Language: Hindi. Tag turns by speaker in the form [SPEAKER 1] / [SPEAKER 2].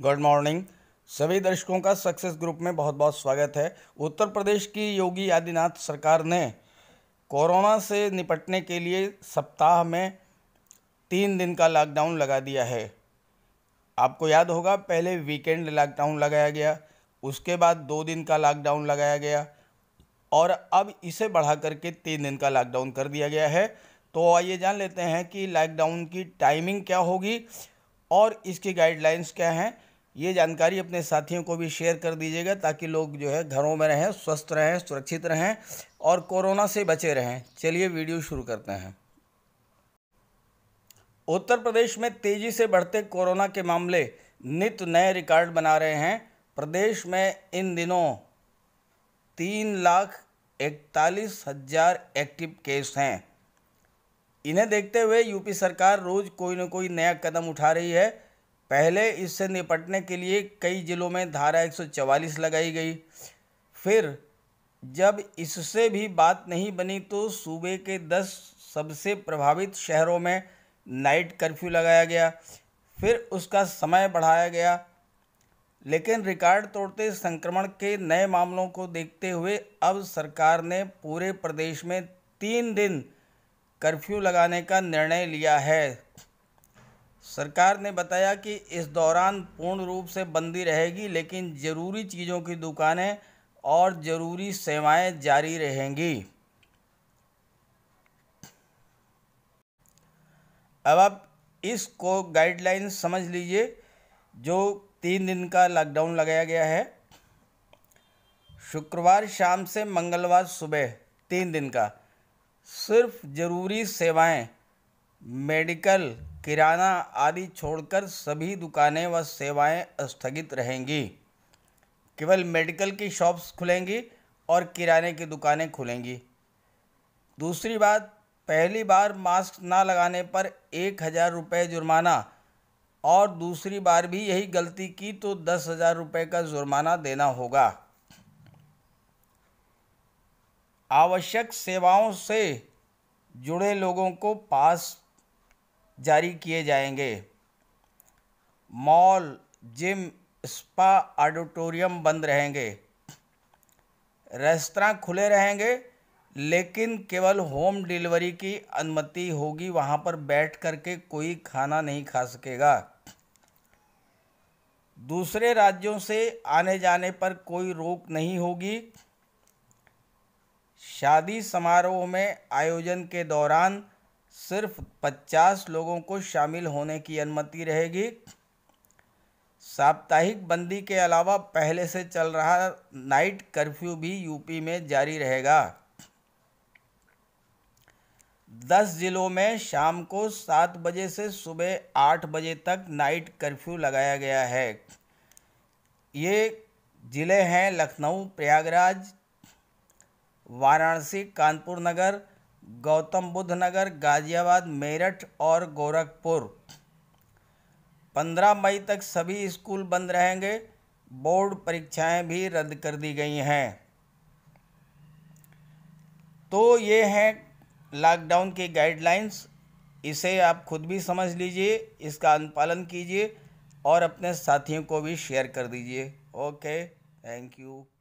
[SPEAKER 1] गुड मॉर्निंग सभी दर्शकों का सक्सेस ग्रुप में बहुत बहुत स्वागत है उत्तर प्रदेश की योगी आदिनाथ सरकार ने कोरोना से निपटने के लिए सप्ताह में तीन दिन का लॉकडाउन लगा दिया है आपको याद होगा पहले वीकेंड लॉकडाउन लगाया गया उसके बाद दो दिन का लॉकडाउन लगाया गया और अब इसे बढ़ा करके तीन दिन का लॉकडाउन कर दिया गया है तो आइए जान लेते हैं कि लॉकडाउन की टाइमिंग क्या होगी और इसकी गाइडलाइंस क्या हैं ये जानकारी अपने साथियों को भी शेयर कर दीजिएगा ताकि लोग जो है घरों में रहें स्वस्थ रहें सुरक्षित रहें और कोरोना से बचे रहें चलिए वीडियो शुरू करते हैं उत्तर प्रदेश में तेज़ी से बढ़ते कोरोना के मामले नित नए रिकॉर्ड बना रहे हैं प्रदेश में इन दिनों तीन लाख इकतालीस हजार एक्टिव केस हैं इन्हें देखते हुए यूपी सरकार रोज़ कोई ना कोई नया कदम उठा रही है पहले इससे निपटने के लिए कई ज़िलों में धारा 144 लगाई गई फिर जब इससे भी बात नहीं बनी तो सूबे के 10 सबसे प्रभावित शहरों में नाइट कर्फ्यू लगाया गया फिर उसका समय बढ़ाया गया लेकिन रिकॉर्ड तोड़ते संक्रमण के नए मामलों को देखते हुए अब सरकार ने पूरे प्रदेश में तीन दिन कर्फ्यू लगाने का निर्णय लिया है सरकार ने बताया कि इस दौरान पूर्ण रूप से बंदी रहेगी लेकिन ज़रूरी चीज़ों की दुकानें और ज़रूरी सेवाएं जारी रहेंगी अब आप इसको गाइडलाइन समझ लीजिए जो तीन दिन का लॉकडाउन लगाया गया है शुक्रवार शाम से मंगलवार सुबह तीन दिन का सिर्फ ज़रूरी सेवाएं मेडिकल किराना आदि छोड़कर सभी दुकानें व सेवाएं स्थगित रहेंगी केवल मेडिकल की शॉप्स खुलेंगी और किराने की दुकानें खुलेंगी दूसरी बात पहली बार मास्क ना लगाने पर एक हज़ार रुपये जुर्माना और दूसरी बार भी यही गलती की तो दस हज़ार रुपये का जुर्माना देना होगा आवश्यक सेवाओं से जुड़े लोगों को पास जारी किए जाएंगे मॉल जिम स्पा ऑडिटोरियम बंद रहेंगे रेस्तरा खुले रहेंगे लेकिन केवल होम डिलीवरी की अनुमति होगी वहाँ पर बैठ कर के कोई खाना नहीं खा सकेगा दूसरे राज्यों से आने जाने पर कोई रोक नहीं होगी शादी समारोह में आयोजन के दौरान सिर्फ 50 लोगों को शामिल होने की अनुमति रहेगी साप्ताहिक बंदी के अलावा पहले से चल रहा नाइट कर्फ्यू भी यूपी में जारी रहेगा दस जिलों में शाम को सात बजे से सुबह आठ बजे तक नाइट कर्फ्यू लगाया गया है ये ज़िले हैं लखनऊ प्रयागराज वाराणसी कानपुर नगर गौतम बुद्ध नगर गाजियाबाद मेरठ और गोरखपुर पंद्रह मई तक सभी स्कूल बंद रहेंगे बोर्ड परीक्षाएं भी रद्द कर दी गई हैं तो ये हैं लॉकडाउन की गाइडलाइंस इसे आप खुद भी समझ लीजिए इसका अनुपालन कीजिए और अपने साथियों को भी शेयर कर दीजिए ओके थैंक यू